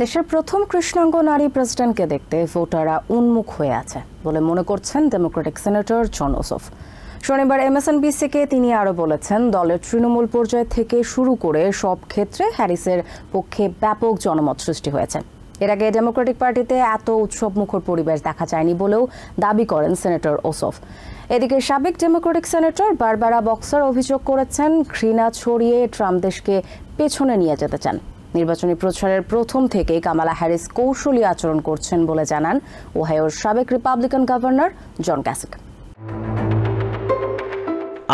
দেশের প্রথম কৃষ্ণাঙ্গ নারী প্রেসিডেন্টকে দেখতে ভোটাররা উন্মুখ হয়ে আছে বলে মনে করছেন ডেমোক্রেটিক সেনেটর জন ওসফ শনিবার এমএসএনবিসিকে তিনি আরও বলেছেন দলের তৃণমূল পর্যায় থেকে শুরু করে সব ক্ষেত্রে হ্যারিসের পক্ষে ব্যাপক জনমত সৃষ্টি হয়েছে এর আগে ডেমোক্রেটিক পার্টিতে এত উৎসব মুখর পরিবেশ দেখা যায়নি বলেও দাবি করেন সেনেটর ওসফ এদিকে সাবেক ডেমোক্রেটিক সেনেটর বারবারা বক্সার অভিযোগ করেছেন ঘৃণা ছড়িয়ে ট্রাম্প দেশকে পেছনে নিয়ে যেতে চান নির্বাচনী প্রচারের প্রথম থেকেই কামালা হ্যারিস কৌশলী আচরণ করছেন বলে জানান ওহায়োর সাবেক রিপাবলিকান গভর্নর জন ক্যাসিক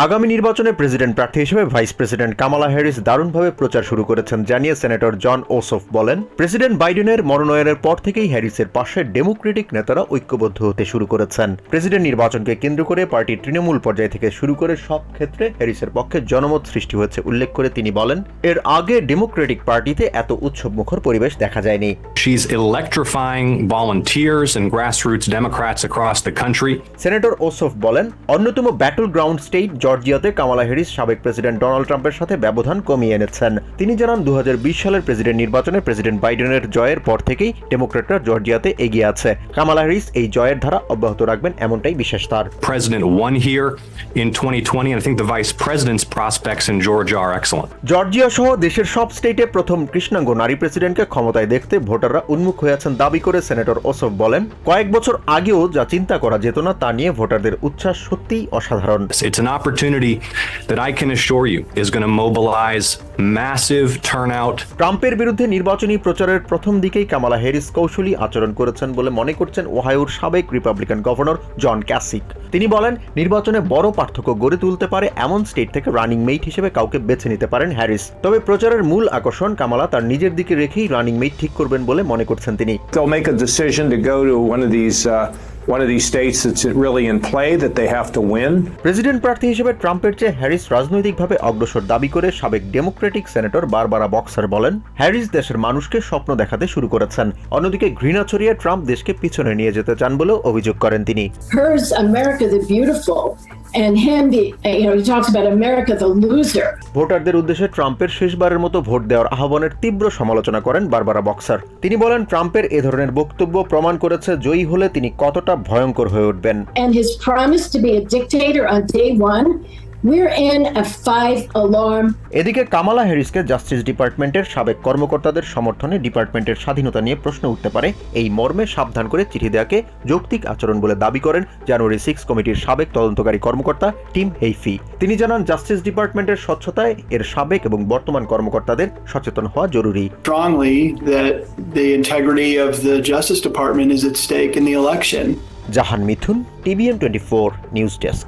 আগামী নির্বাচনে প্রেসিডেন্ট প্রার্থী হিসেবে ভাইস প্রেসিডেন্ট কামালা হ্যারিস দারুণভাবে প্রচার শুরু করেছেন জানিয়ে সেনেটর জন ওসফ বলেন প্রেসিডেন্ট বাইডেনের মনোনয়নের পর থেকেই হ্যারিসের পাশে ডেমোক্রেটিক নেতারা ঐক্যবদ্ধ হতে শুরু করেছেন প্রেসিডেন্ট নির্বাচনকে কেন্দ্র করে পার্টির তৃণমূল পর্যায় থেকে শুরু করে সব ক্ষেত্রে হ্যারিসের পক্ষে জনমত সৃষ্টি হয়েছে উল্লেখ করে তিনি বলেন এর আগে ডেমোক্রেটিক পার্টিতে এত উৎসবমুখর পরিবেশ দেখা যায়নি সেনেটর ওসফ বলেন অন্যতম ব্যাটল গ্রাউন্ড স্টেট জর্জিয়াতে কামালা হ্যারিস সাবেক প্রেসিডেন্ট ডোনাল্ড ট্রাম্পের সাথে ব্যবধান কমিয়ে এনেছেন তিনি জানান দু সালের প্রেসিডেন্ট নির্বাচনে প্রেসিডেন্ট বাইডেনের জয়ের পর থেকেই ডেমোক্রেটরা জর্জিয়াতে এগিয়ে আছে কামালা হ্যারিস এই জয়ের ধারা অব্যাহত রাখবেন এমনটাই বিশ্বাস তার President won here in 2020 and I think the vice president's prospects in Georgia are Georgia সহ দেশের সব স্টেটে প্রথম কৃষ্ণাঙ্গ নারী প্রেসিডেন্টকে ক্ষমতায় দেখতে ভোটাররা উন্মুখ হয়ে আছেন দাবি করে সেনেটর ওসফ বলেন কয়েক বছর আগেও যা চিন্তা করা যেত না তা নিয়ে ভোটারদের উচ্ছ্বাস সত্যিই অসাধারণ It's an opportunity that I can assure you is going to mobilize massive turnout. ট্রাম্পের বিরুদ্ধে নির্বাচনী প্রচারের প্রথম দিকেই কামালা হ্যারিস কৌশলী আচরণ করেছেন বলে মনে করছেন ওহায়ুর সাবেক রিপাবলিকান গভর্নর জন ক্যাসিক তিনি বলেন নির্বাচনে বড় পার্থক্য গড়ে তুলতে পারে এমন স্টেট থেকে রানিং মেট হিসেবে কাউকে বেছে নিতে পারেন হ্যারিস তবে প্রচারের মূল আকর্ষণ কামালা তার নিজের দিকে রেখেই রানিং মেট ঠিক করবেন বলে মনে করছেন তিনি They'll make a decision to go to one of these uh, one of these states that's really in play that they have to win. President প্রার্থী হিসেবে ট্রাম্পের চেয়ে হ্যারিস রাজনৈতিকভাবে অগ্রসর দাবি করে সাবেক ডেমোক্রেটিক সেনেটর বারবারা বক্সার বলেন হ্যারিস দেশের মানুষকে স্বপ্ন দেখাতে শুরু করেছেন অন্যদিকে ঘৃণা ছড়িয়ে ট্রাম্প দেশকে পিছনে নিয়ে যেতে চান বলেও অভিযোগ করেন তিনি America the Beautiful Eh, ভোটারদের উদ্দেশ্যে ট্রাম্পের শেষবারের মতো ভোট দেওয়ার আহ্বানের তীব্র সমালোচনা করেন বারবারা বক্সার তিনি বলেন ট্রাম্পের এ ধরনের বক্তব্য প্রমাণ করেছে জয়ী হলে তিনি কতটা ভয়ঙ্কর হয়ে উঠবেন এদিকে কামালা হ্যারিসকে জাস্টিস ডিপার্টমেন্টের সাবেক কর্মকর্তাদের সমর্থনে ডিপার্টমেন্টের স্বাধীনতা নিয়ে প্রশ্ন উঠতে পারে এই মর্মে সাবধান করে চিঠি দেয়াকে যৌক্তিক আচরণ বলে দাবি করেন জানুয়ারি সিক্স কমিটির সাবেক তদন্তকারী কর্মকর্তা টিম হেইফি তিনি জানান জাস্টিস ডিপার্টমেন্টের স্বচ্ছতায় এর সাবেক এবং বর্তমান কর্মকর্তাদের সচেতন হওয়া জরুরি Jahan Mithun TVM twenty four news desk